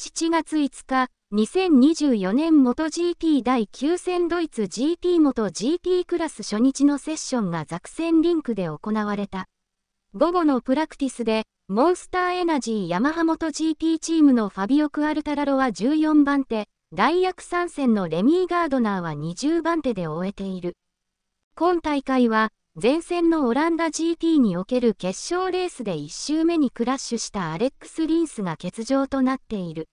7月5日、2024年元 g p 第9戦ドイツ GP 元 GP クラス初日のセッションがザクセンリンクで行われた。午後のプラクティスで、モンスターエナジーヤマハモト GP チームのファビオ・クアルタラロは14番手、大役参戦のレミー・ガードナーは20番手で終えている。今大会は、前線のオランダ GP における決勝レースで1周目にクラッシュしたアレックス・リンスが欠場となっている。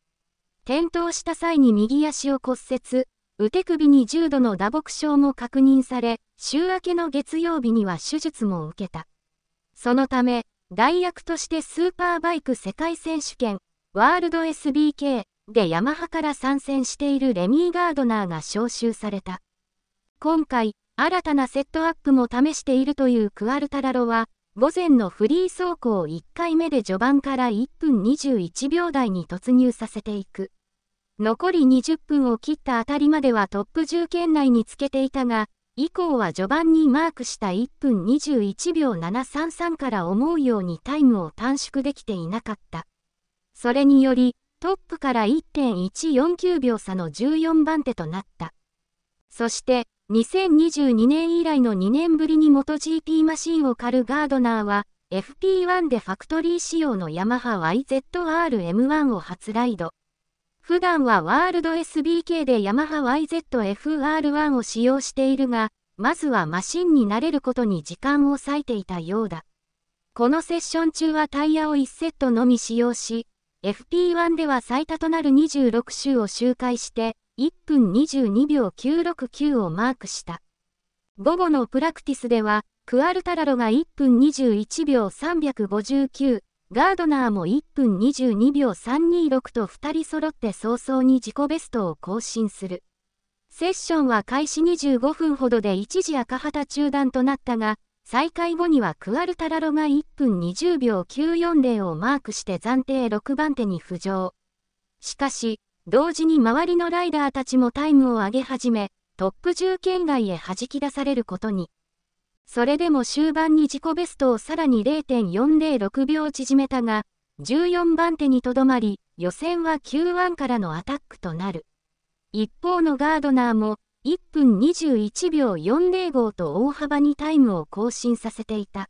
転倒した際に右足を骨折、腕首に重度の打撲症も確認され、週明けの月曜日には手術も受けた。そのため、代役としてスーパーバイク世界選手権、ワールド SBK でヤマハから参戦しているレミー・ガードナーが招集された。今回、新たなセットアップも試しているというクアルタラロは、午前のフリー走行1回目で序盤から1分21秒台に突入させていく。残り20分を切ったあたりまではトップ10圏内につけていたが、以降は序盤にマークした1分21秒733から思うようにタイムを短縮できていなかった。それにより、トップから1.149秒差の14番手となった。そして、2022年以来の2年ぶりに元 g p マシンを狩るガードナーは、FP1 でファクトリー仕様のヤマハ YZR-M1 を初ライド。普段はワールド SBK でヤマハ YZFR1 を使用しているが、まずはマシンに慣れることに時間を割いていたようだ。このセッション中はタイヤを1セットのみ使用し、FP1 では最多となる26周を周回して、1分22秒969をマークした。午後のプラクティスでは、クアルタラロが1分21秒359、ガードナーも1分22秒326と2人揃って早々に自己ベストを更新する。セッションは開始25分ほどで一時赤旗中断となったが、再開後にはクアルタラロが1分20秒940をマークして暫定6番手に浮上。しかし、同時に周りのライダーたちもタイムを上げ始め、トップ10圏外へ弾き出されることに。それでも終盤に自己ベストをさらに0.406秒縮めたが、14番手にとどまり、予選は Q1 からのアタックとなる。一方のガードナーも、1分21秒405と大幅にタイムを更新させていた。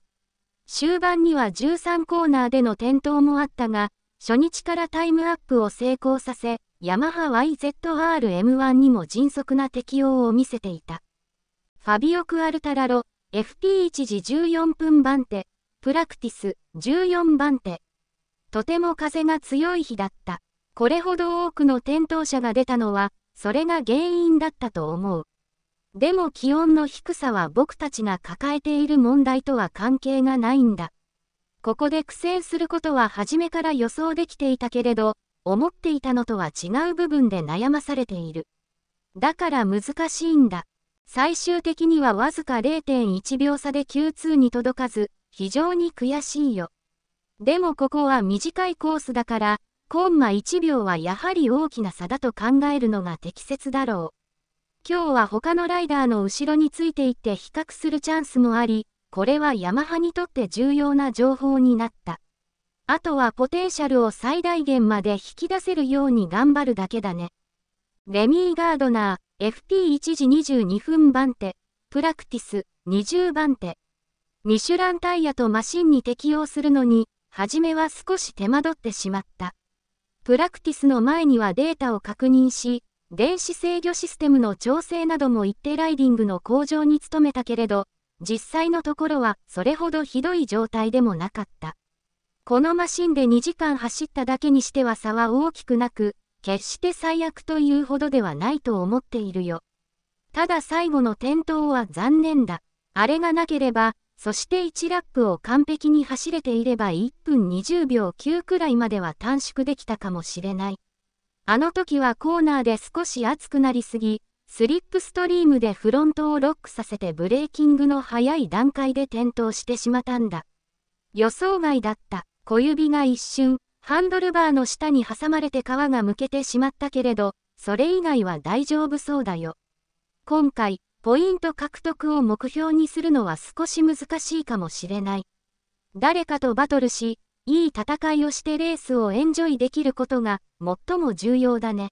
終盤には13コーナーでの転倒もあったが、初日からタイムアップを成功させ、ヤマハ YZR-M1 にも迅速な適応を見せていた。ファビオ・クアルタラロ、FP1 時14分番手、プラクティス14番手。とても風が強い日だった。これほど多くの転倒者が出たのは、それが原因だったと思う。でも気温の低さは僕たちが抱えている問題とは関係がないんだ。ここで苦戦することは初めから予想できていたけれど、思っていたのとは違う部分で悩まされている。だから難しいんだ。最終的にはわずか0.1秒差で Q2 に届かず、非常に悔しいよ。でもここは短いコースだから、コンマ1秒はやはり大きな差だと考えるのが適切だろう。今日は他のライダーの後ろについていって比較するチャンスもあり、これはヤマハにとって重要な情報になった。あとはポテンシャルを最大限まで引き出せるように頑張るだけだね。レミー・ガードナー、FP1 時22分番手、プラクティス、20番手。ミシュランタイヤとマシンに適応するのに、初めは少し手間取ってしまった。プラクティスの前にはデータを確認し、電子制御システムの調整なども一定ライディングの向上に努めたけれど、実際のところはそれほどひどい状態でもなかった。このマシンで2時間走っただけにしては差は大きくなく、決して最悪というほどではないと思っているよ。ただ最後の転倒は残念だ。あれがなければ、そして1ラップを完璧に走れていれば1分20秒9くらいまでは短縮できたかもしれない。あの時はコーナーで少し熱くなりすぎ、スリップストリームでフロントをロックさせてブレーキングの早い段階で転倒してしまったんだ。予想外だった。小指が一瞬、ハンドルバーの下に挟まれて皮がむけてしまったけれど、それ以外は大丈夫そうだよ。今回、ポイント獲得を目標にするのは少し難しいかもしれない。誰かとバトルし、いい戦いをしてレースをエンジョイできることが最も重要だね。